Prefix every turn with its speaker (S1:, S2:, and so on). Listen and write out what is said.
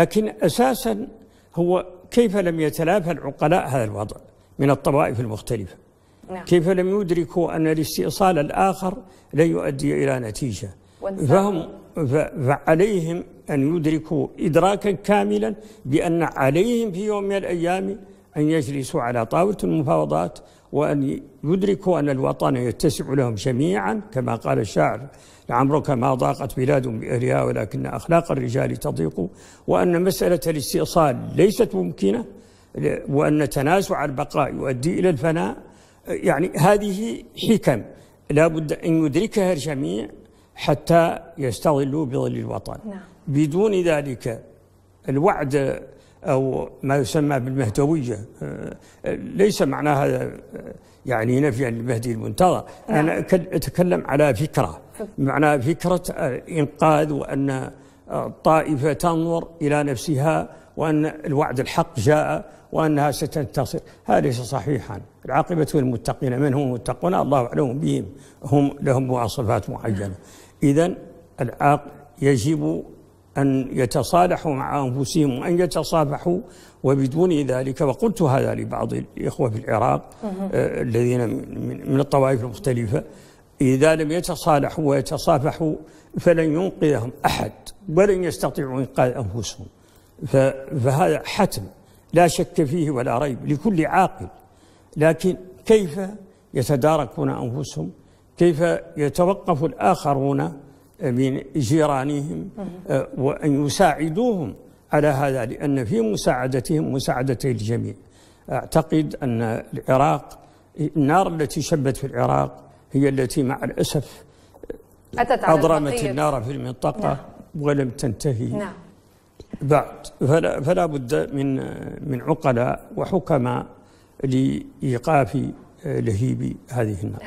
S1: لكن أساسا هو كيف لم يتلافى العقلاء هذا الوضع من الطوائف المختلفة نعم. كيف لم يدركوا أن الاستئصال الآخر لا يؤدي إلى نتيجة فهم فعليهم أن يدركوا إدراكا كاملا بأن عليهم في يوم من الأيام أن يجلسوا على طاولة المفاوضات وأن يدركوا أن الوطن يتسع لهم جميعا كما قال الشاعر لعمرك ما ضاقت بلاد بأهلها ولكن أخلاق الرجال تضيق وأن مسألة الاستئصال ليست ممكنة وأن تنازع البقاء يؤدي إلى الفناء يعني هذه حكم لا بد أن يدركها الجميع حتى يستظلوا بظل الوطن نعم. بدون ذلك الوعد أو ما يسمى بالمهدوية أه، ليس معناها يعني نفي المهدي المنتظر أنا نعم. أتكلم على فكرة معناها فكرة إنقاذ وأن الطائفة تنظر إلى نفسها وأن الوعد الحق جاء وأنها ستنتصر هذا ليس صحيحا العاقبة للمتقين من هم المتقون الله أعلم بهم هم لهم مواصفات معينة إذا العاق يجب أن يتصالحوا مع أنفسهم وأن يتصافحوا وبدون ذلك وقلت هذا لبعض الإخوة في العراق آه، الذين من الطوائف المختلفة إذا لم يتصالحوا ويتصافحوا فلن ينقذهم أحد ولن يستطيعوا إنقاذ أنفسهم فهذا حتم لا شك فيه ولا ريب لكل عاقل لكن كيف يتداركون أنفسهم كيف يتوقف الآخرون من جيرانهم آه، وأن يساعدوهم على هذا لأن في مساعدتهم مساعدة الجميع أعتقد أن العراق النار التي شبت في العراق هي التي مع الأسف أتت على أضرمت البقية. النار في المنطقة نعم. ولم تنتهي نعم. بعد فلا, فلا بد من من عقلاء وحكماء لإيقاف آه، لهيب هذه النار